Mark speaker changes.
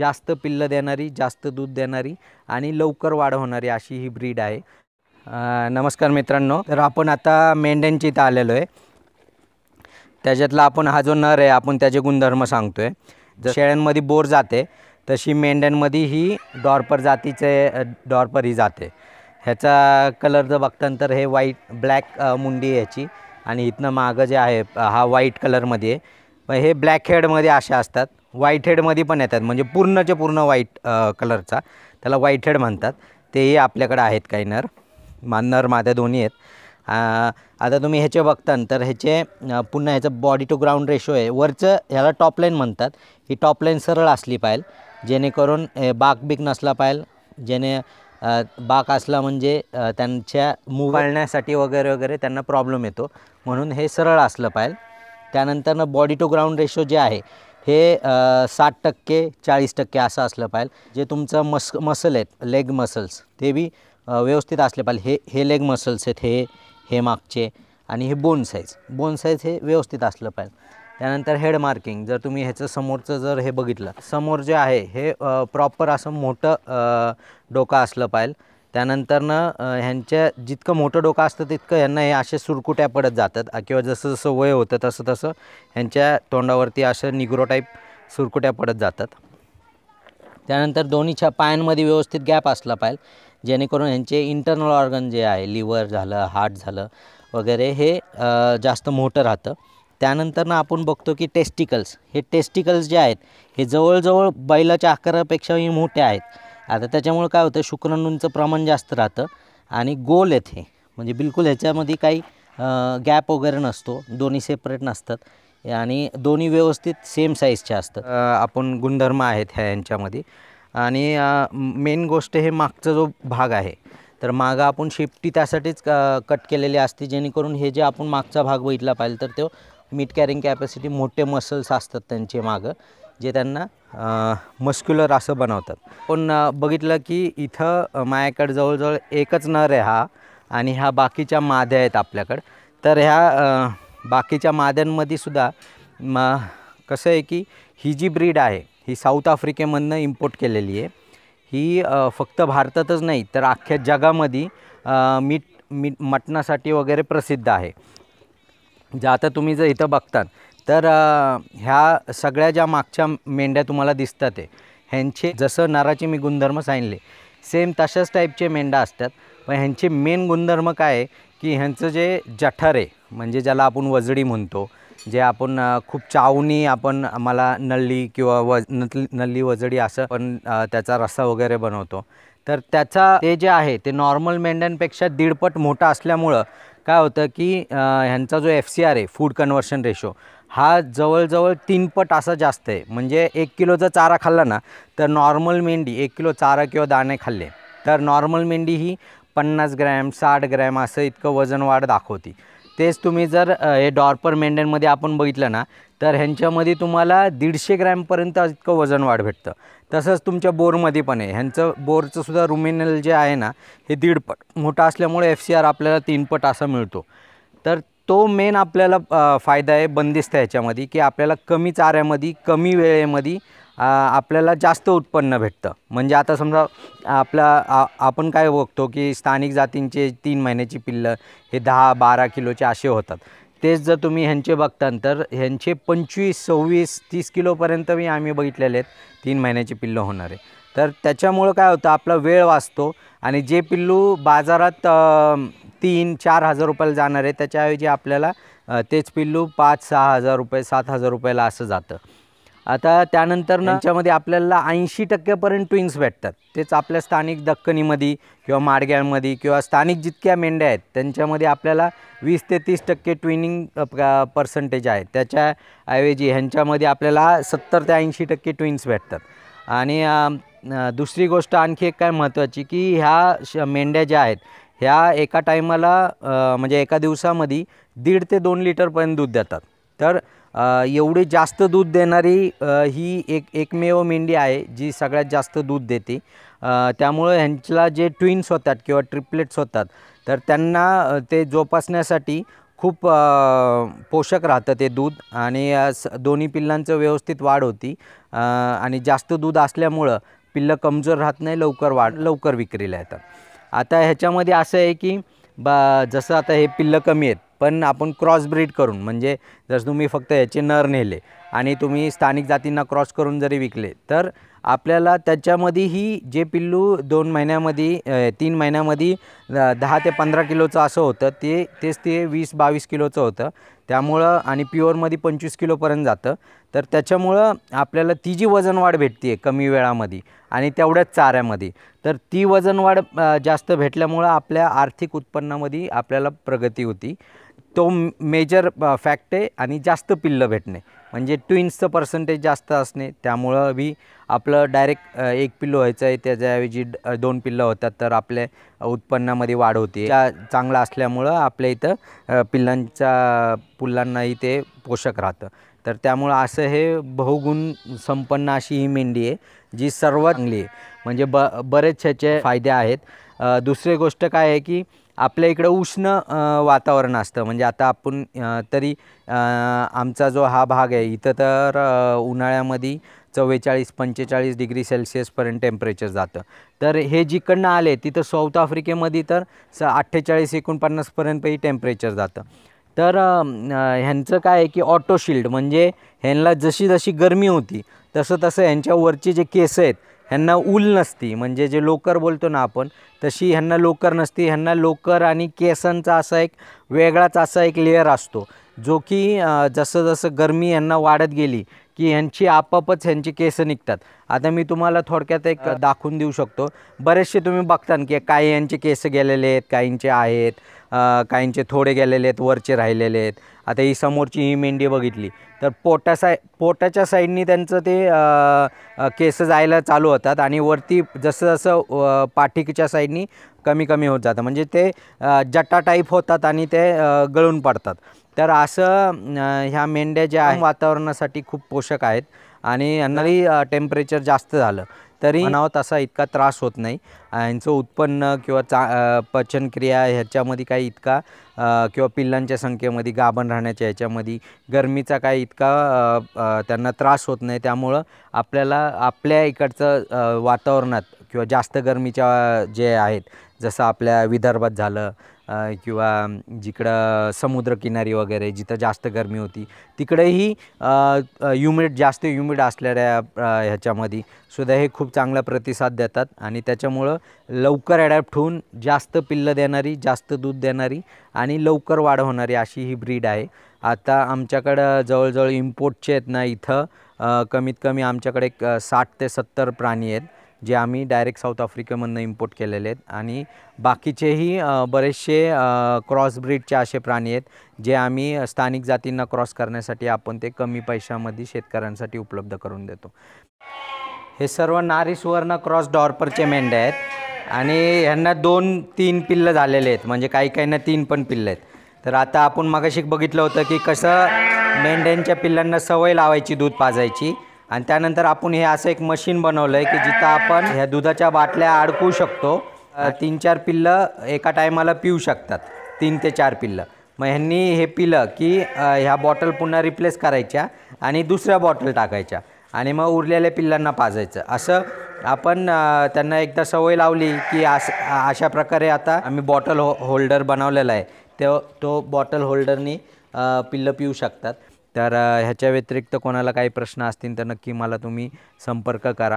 Speaker 1: जास्त पिल्लं देणारी जास्त दूध देणारी आणि लवकर वाढ होणारी अशी ही ब्रीड आहे नमस्कार मित्रांनो तर आपण आता मेंढ्यांची इथं आलेलो आहे त्याच्यातला आपण हा जो नर आहे आपण त्याचे गुणधर्म सांगतो आहे जर शेळ्यांमध्ये बोर जाते तशी मेंढ्यांमध्ये ही डॉर्पर जातीचे डॉर्पर ही जाते ह्याचा कलर जर तर हे व्हाईट ब्लॅक मुंडी ह्याची आणि इथनं मागं जे आहे हा व्हाईट कलरमध्ये आहे हे ब्लॅक हेडमध्ये असे असतात व्हाईट हेडमध्ये पण येतात म्हणजे पूर्णच्या पूर्ण व्हाईट कलरचा त्याला व्हाईट हेड म्हणतात तेही आपल्याकडे आहेत काही नर मा नर माद्या दोन्ही आहेत आता तुम्ही ह्याचे बघता तर ह्याचे पुन्हा ह्याचं बॉडी टू ग्राउंड रेशो आहे वरचं ह्याला टॉप म्हणतात ही टॉप सरळ असली पाहिजे जेणेकरून बाक बीक नसला पाहिजे जेणे बाक असला म्हणजे त्यांच्या मूव वगैरे वगैरे त्यांना प्रॉब्लेम येतो म्हणून हे सरळ असलं पाहिजे त्यानंतरनं बॉडी टू ग्राउंड रेशो जे आहे हे साठ टक्के चाळीस टक्के असं असलं पाहिजे जे तुमचं मस मसल आहेत लेग मसल्स ते बी व्यवस्थित असले पाहिजे हे हे लेग मसल्स आहेत हे हे मागचे आणि हे बोन साईज बोन साईज हे व्यवस्थित असलं पाहिजे त्यानंतर हेड मार्किंग जर तुम्ही ह्याचं समोरचं जर हे बघितलं समोर जे आहे हे प्रॉपर असं मोठं डोकं असलं पाहिजे त्यानंतरनं ह्यांच्या जितकं मोठं डोकं असतं तितकं यांना हे असे सुरकुट्या पडत जातात किंवा जसं जसं वय होतं तसं तसं ह्यांच्या तोंडावरती असं निग्रो टाईप सुरकुट्या पडत जातात त्यानंतर दोन्हीच्या पायांमध्ये व्यवस्थित गॅप असला पाहिजे जेणेकरून ह्यांचे इंटरनल ऑर्गन जे आहे लिव्हर झालं हार्ट झालं वगैरे हे जास्त मोठं राहतं त्यानंतर आपण बघतो की टेस्टिकल्स हे टेस्टिकल्स जे आहेत हे जवळजवळ बैलाच्या आकारापेक्षाही मोठे आहेत आता त्याच्यामुळं काय होतं शुक्राणूंचं प्रमाण जास्त राहतं आणि गोल आहेत हे म्हणजे बिलकुल ह्याच्यामध्ये काही गॅप वगैरे नसतो दोन्ही सेपरेट नसतात आणि दोन्ही व्यवस्थित सेम साईजच्या असतात आपण गुणधर्म आहेत ह्या यांच्यामध्ये आणि मेन गोष्ट हे मागचा जो भाग आहे तर मागं आपण शेपटी त्यासाठीच कट केलेली असते जेणेकरून हे जे आपण मागचा भाग बघितला पाहिजे तर तो मीट कॅरिंग कॅपॅसिटी मोठे मसल्स असतात त्यांचे मागं जे त्यांना मस्क्युलर असं बनवतात पण बघितलं की इथं माझ्याकडे जवळजवळ एकच नर आहे हा आणि ह्या बाकीच्या माद्या आहेत आपल्याकडं तर ह्या बाकीच्या माद्यांमध्ये सुद्धा म कसं आहे की ही जी ब्रीड आहे ही साऊथ आफ्रिकेमधनं इम्पोर्ट केलेली आहे ही फक्त भारतातच नाही तर अख्ख्या जगामध्ये मीठ मीठ मटणासाठी वगैरे प्रसिद्ध आहे जे आता तुम्ही जर इथं बघतात तर ह्या सगळ्या ज्या मागच्या मेंढ्या तुम्हाला दिसतात आहे ह्यांचे जसं नाराचे मी गुणधर्म सांगितले सेम तशाच टाईपचे मेंढा असतात पण ह्यांचे मेन गुणधर्म काय आहे की ह्यांचं जे जठर आहे म्हणजे ज्याला आपण वजडी म्हणतो जे आपण खूप चावणी आपण आम्हाला नल्ली किंवा वज नल्ली वजडी असं पण त्याचा रस्सा वगैरे बनवतो तर त्याचा ते जे आहे ते नॉर्मल मेंढ्यांपेक्षा दीडपट मोठा असल्यामुळं काय होतं की ह्यांचा जो एफ सी आर आहे फूड कन्व्हर्शन रेशो हा जवळजवळ तीनपट असा जास्त आहे म्हणजे एक किलोचा चारा खाल्ला ना तर नॉर्मल मेंढी एक किलो चारा किंवा दाणे खाल्ले तर नॉर्मल मेंढी ही पन्नास ग्रॅम साठ ग्रॅम असं इतकं वजन वाढ दाखवते तेच तुम्ही जर हे डॉर्पर मेंढ्यांमध्ये आपण बघितलं ना तर ह्यांच्यामध्ये तुम्हाला दीडशे ग्रॅमपर्यंत इतकं वजन वाढ भेटतं तसंच तुमच्या बोरमध्ये पण आहे ह्यांचं बोरचं सुद्धा रुमिनल जे आहे ना हे दीडपट मोठं असल्यामुळे एफ सी आर आपल्याला तीनपट असा मिळतो तर तो मेन आपल्याला फायदा आहे बंदिस्त ह्याच्यामध्ये की आपल्याला कमी चाऱ्यामध्ये कमी वेळेमध्ये आपल्याला जास्त उत्पन्न भेटतं म्हणजे आता समजा आपला आपण काय बघतो की स्थानिक जातींचे तीन महिन्याची पिल्लं हे दहा बारा किलोचे असे होतात तेच जर तुम्ही ह्यांचे बघतान तर ह्यांचे पंचवीस सव्वीस तीस किलोपर्यंत मी आम्ही बघितलेले आहेत तीन महिन्याची पिल्लं होणारे तर त्याच्यामुळं काय होतं आपला वेळ वाचतो आणि जे पिल्लू बाजारात तीन चार हजार रुपयाला जाणार आहे त्याच्याऐवजी आपल्याला तेच पिल्लू पाच सहा हजार रुपये सात हजार रुपयाला असं जातं आता त्यानंतर त्यांच्यामध्ये आपल्याला ऐंशी टक्क्यापर्यंत ट्विन्स भेटतात तेच आपल्या स्थानिक दक्कनीमध्ये किंवा माडग्यांमध्ये किंवा स्थानिक जितक्या मेंढ्या आहेत त्यांच्यामध्ये आपल्याला वीस ते तीस टक्के ट्विनिंग पर्सेंटेज आहे त्याच्याऐवजी ह्यांच्यामध्ये आपल्याला सत्तर ते ऐंशी टक्के ट्विन्स भेटतात आणि दुसरी गोष्ट आणखी एक काय महत्त्वाची की ह्या श मेंढ्या ज्या आहेत ह्या एका टायमाला म्हणजे एका दिवसामध्ये दीड ते दोन लिटरपर्यंत दूध देतात तर एवढी जास्त दूध देणारी ही एक एकमेव मेंढी आहे जी सगळ्यात जास्त दूध देते त्यामुळं ह्यांच्या जे ट्विन्स होतात किंवा ट्रिपलेट्स होतात तर त्यांना ते जोपासण्यासाठी खूप पोषक राहतं ते दूध आणि दोन्ही पिल्लांचं व्यवस्थित वाढ होती आणि जास्त दूध असल्यामुळं पिल्लं कमजोर राहत नाही लवकर वाढ लवकर विक्रीला येतात आता ह्याच्यामध्ये असं आहे की बा जसं आता हे पिल्लं कमी आहेत पण आपण क्रॉस ब्रीड करून म्हणजे जर तुम्ही फक्त याचे नर नेले आणि तुम्ही स्थानिक जातींना क्रॉस करून जरी विकले तर आपल्याला त्याच्यामध्येही जे पिल्लू दोन महिन्यामध्ये तीन महिन्यामध्ये दहा ते पंधरा किलोचं असं होतं ते तेच ते वीस बावीस किलोचं होतं त्यामुळं आणि प्युअरमध्ये पंचवीस किलोपर्यंत जातं तर त्याच्यामुळं आपल्याला ती जी वजनवाढ भेटते आहे कमी वेळामध्ये आणि तेवढ्याच चाऱ्यामध्ये तर ती वजनवाढ जास्त भेटल्यामुळं आपल्या आर्थिक उत्पन्नामध्ये आपल्याला प्रगती होती तो मेजर फॅक्ट आहे आणि जास्त पिल्लं भेटणे म्हणजे ट्विन्सचं पर्सेंटेज जास्त असणे त्यामुळं बी आपलं डायरेक्ट एक पिल्लो व्हायचं आहे त्याच्याऐवजी दोन पिल्लं होतात तर आपल्या उत्पन्नामध्ये वाढ होते चांगला असल्यामुळं आपल्या इथं पिल्लांच्या पुल्लांनाही ते पोषक राहतं तर त्यामुळं असं हे बहुगुण संपन्न अशी ही मेंढी आहे जी सर्वात चांगली आहे म्हणजे ब बरेच ह्याचे फायदे आहेत दुसरी गोष्ट काय आहे की आपल्या इकडं उष्ण वातावरण असतं म्हणजे आता आपण तरी आमचा जो हा भाग आहे इथं तर उन्हाळ्यामध्ये चव्वेचाळीस पंचेचाळीस डिग्री सेल्सिअसपर्यंत टेम्परेचर जातं तर हे जिकडनं आले तिथं साऊथ आफ्रिकेमध्ये तर स अठ्ठेचाळीस एकोणपन्नासपर्यंतही टेम्परेचर जातं तर ह्यांचं काय आहे की ऑटोशिल्ड म्हणजे ह्यांना जशी जशी गरमी होती तसं तसं ह्यांच्यावरचे जे केस आहेत ह्यांना ऊल नसती म्हणजे जे लोकर बोलतो ना आपण तशी ह्यांना लोकर नसती ह्यांना लोकर आणि केसांचा असा एक वेगळाच असा एक लेअर असतो जो की जसं जसं गरमी यांना वाढत गेली की यांची आपापच ह्यांची केसं निघतात आता मी तुम्हाला थोडक्यात एक दाखवून देऊ शकतो बरेचसे तुम्ही बघता की काही यांचे केस गेलेले आहेत काहींचे आहेत काहींचे थोडे गेलेले आहेत वरचे राहिलेले आहेत आता ही समोरची ही मेंढी बघितली तर पोटा पोटाच्या साईडनी त्यांचं ते केस जायला चालू होतात आणि वरती जसं जसं पाठीच्या साईडनी कमी कमी होत जातं म्हणजे ते जटा टाईप होतात आणि ते गळून पडतात तर असं ह्या मेंढ्या ज्या वातावरणासाठी खूप पोषक आहेत आणि यांनाही टेम्परेचर जास्त झालं तरी नाव तसा इतका त्रास होत नाही यांचं उत्पन्न किंवा चा पचनक्रिया ह्याच्यामध्ये काही इतका किंवा पिल्लांच्या संख्येमध्ये गाभण राहण्याच्या ह्याच्यामध्ये गरमीचा काही इतका त्यांना त्रास होत नाही त्यामुळं आपल्याला आपल्या इकडचं वातावरणात किंवा जास्त गरमीच्या जे आहेत जसं आपल्या विदर्भात झालं किंवा जिकडं समुद्रकिनारी वगैरे जिथं जास्त गरमी होती तिकडेही ह्युमिड जास्त ह्युमिड असलेल्या ह्याच्यामध्ये सुद्धा हे खूप चांगला प्रतिसाद देतात आणि त्याच्यामुळं लवकर ॲडॅप्ट होऊन जास्त पिल्लं देणारी जास्त दूध देणारी आणि लवकर वाढ होणारी अशी ही ब्रीड आहे आता आमच्याकडं जवळजवळ इम्पोर्टचे आहेत ना इथं कमीत कमी आमच्याकडे साठ ते सत्तर प्राणी आहेत जे आम्ही डायरेक्ट साऊथ आफ्रिकेमधनं इम्पोर्ट केलेले आहेत आणि बाकीचेही बरेचसे क्रॉस ब्रीडचे असे प्राणी आहेत जे आम्ही स्थानिक जातींना क्रॉस करण्यासाठी आपण ते कमी पैशामध्ये शेतकऱ्यांसाठी उपलब्ध करून देतो हे सर्व सुवर्ण क्रॉस डॉर्परचे मेंढ्या आहेत आणि ह्यांना दोन तीन पिल्लं झालेले आहेत म्हणजे काही काहींना तीन पण पिल्लं आहेत तर आता आपण मगाशी बघितलं होतं की कसं मेंढ्यांच्या पिल्लांना सवय लावायची दूध पाजायची आणि त्यानंतर आपण हे असं एक मशीन बनवलं आहे की जिथं आपण ह्या दुधाच्या बाटल्या अडकू शकतो तीन चार पिल्लं एका टायमाला पिऊ शकतात तीन ते चार पिल्लं मग ह्यांनी हे पिलं की ह्या बॉटल पुन्हा रिप्लेस करायच्या आणि दुसऱ्या बॉटल टाकायच्या आणि मग उरलेल्या पिल्लांना पाजायचं असं आपण त्यांना एकदा सवय लावली की असं अशा प्रकारे आता आम्ही बॉटल हो होल्डर बनवलेला आहे तो तो बॉटल होल्डरनी पिल्लं पिऊ शकतात तर ह्याच्या व्यतिरिक्त कोणाला काही प्रश्न असतील तर नक्की मला तुम्ही संपर्क करा